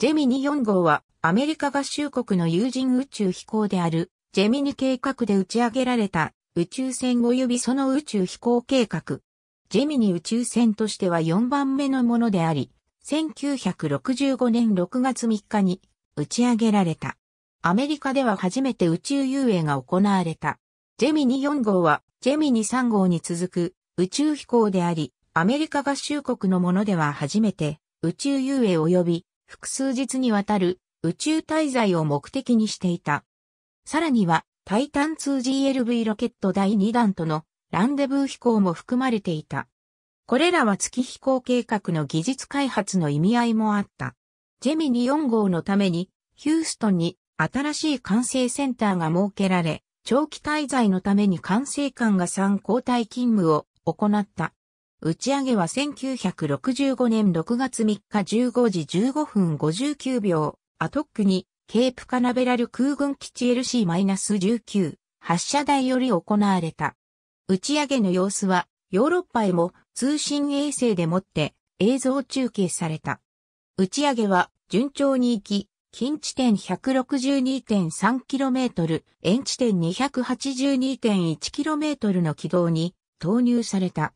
ジェミニ4号はアメリカ合衆国の有人宇宙飛行であるジェミニ計画で打ち上げられた宇宙船及びその宇宙飛行計画。ジェミニ宇宙船としては4番目のものであり、1965年6月3日に打ち上げられた。アメリカでは初めて宇宙遊泳が行われた。ジェミニ4号はジェミニ3号に続く宇宙飛行であり、アメリカ合衆国のものでは初めて宇宙遊泳及び複数日にわたる宇宙滞在を目的にしていた。さらには、タイタン 2GLV ロケット第2弾とのランデブー飛行も含まれていた。これらは月飛行計画の技術開発の意味合いもあった。ジェミニ4号のために、ヒューストンに新しい管制センターが設けられ、長期滞在のために管制官が3交代勤務を行った。打ち上げは1965年6月3日15時15分59秒、アトックに、ケープカナベラル空軍基地 LC-19 発射台より行われた。打ち上げの様子は、ヨーロッパへも通信衛星でもって映像中継された。打ち上げは順調に行き、近地点 162.3km、遠地点 282.1km の軌道に投入された。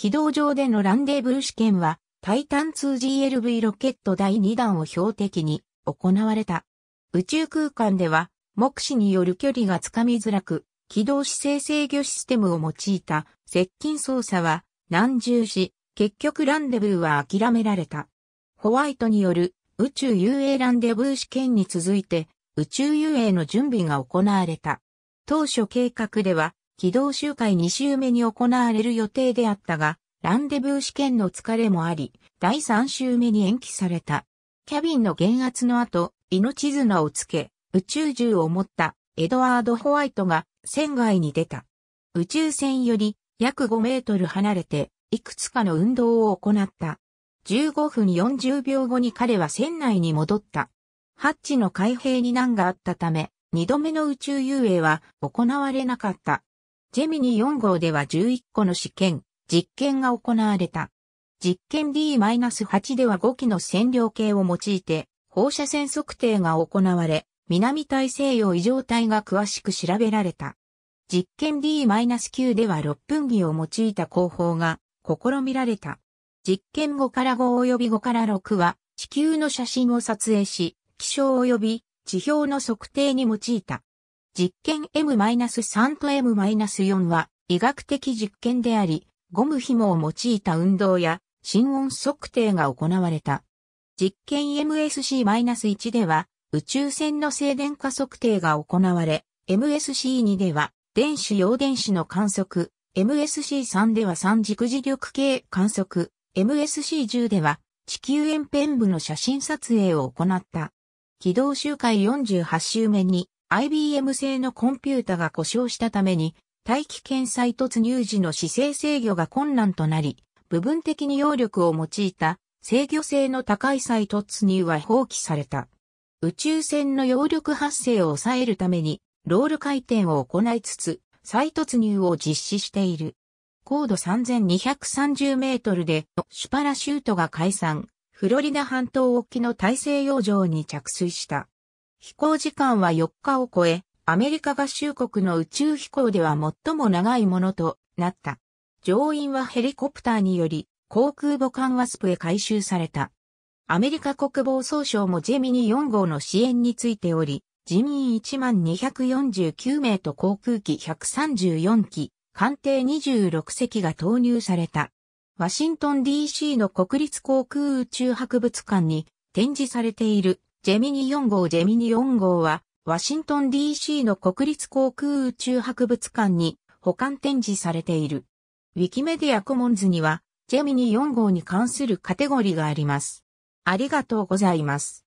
軌道上でのランデブー試験は、タイタン 2GLV ロケット第2弾を標的に行われた。宇宙空間では、目視による距離がつかみづらく、軌道姿勢制御システムを用いた接近操作は難重視、結局ランデブーは諦められた。ホワイトによる宇宙遊泳ランデブー試験に続いて宇宙遊泳の準備が行われた。当初計画では軌道集会2周目に行われる予定であったが、ランデブー試験の疲れもあり、第3周目に延期された。キャビンの減圧の後、命綱をつけ、宇宙銃を持ったエドワード・ホワイトが船外に出た。宇宙船より約5メートル離れて、いくつかの運動を行った。15分40秒後に彼は船内に戻った。ハッチの開閉に難があったため、2度目の宇宙遊泳は行われなかった。ジェミニ4号では11個の試験、実験が行われた。実験 D-8 では5機の線量計を用いて放射線測定が行われ、南大西洋異常帯が詳しく調べられた。実験 D-9 では6分儀を用いた工法が試みられた。実験5から5及び5から6は地球の写真を撮影し、気象及び地表の測定に用いた。実験 M-3 と M-4 は医学的実験であり、ゴム紐を用いた運動や心音測定が行われた。実験 MSC-1 では宇宙船の静電化測定が行われ、MSC2 では電子陽電子の観測、MSC3 では三軸磁力系観測、MSC10 では地球円辺部の写真撮影を行った。軌道周回48周目に IBM 製のコンピュータが故障したために、大気圏再突入時の姿勢制御が困難となり、部分的に揚力を用いた制御性の高い再突入は放棄された。宇宙船の揚力発生を抑えるために、ロール回転を行いつつ、再突入を実施している。高度3230メートルで、シュパラシュートが解散、フロリダ半島沖の大西洋上に着水した。飛行時間は4日を超え、アメリカ合衆国の宇宙飛行では最も長いものとなった。乗員はヘリコプターにより、航空母艦ワスプへ回収された。アメリカ国防総省もジェミニ4号の支援についており、人員12,249名と航空機134機、艦艇26隻が投入された。ワシントン DC の国立航空宇宙博物館に展示されているジェミニ4号ジェミニ4号は、ワシントン DC の国立航空宇宙博物館に保管展示されている。ウィキメディアコモンズには、ジェミニ4号に関するカテゴリーがあります。ありがとうございます。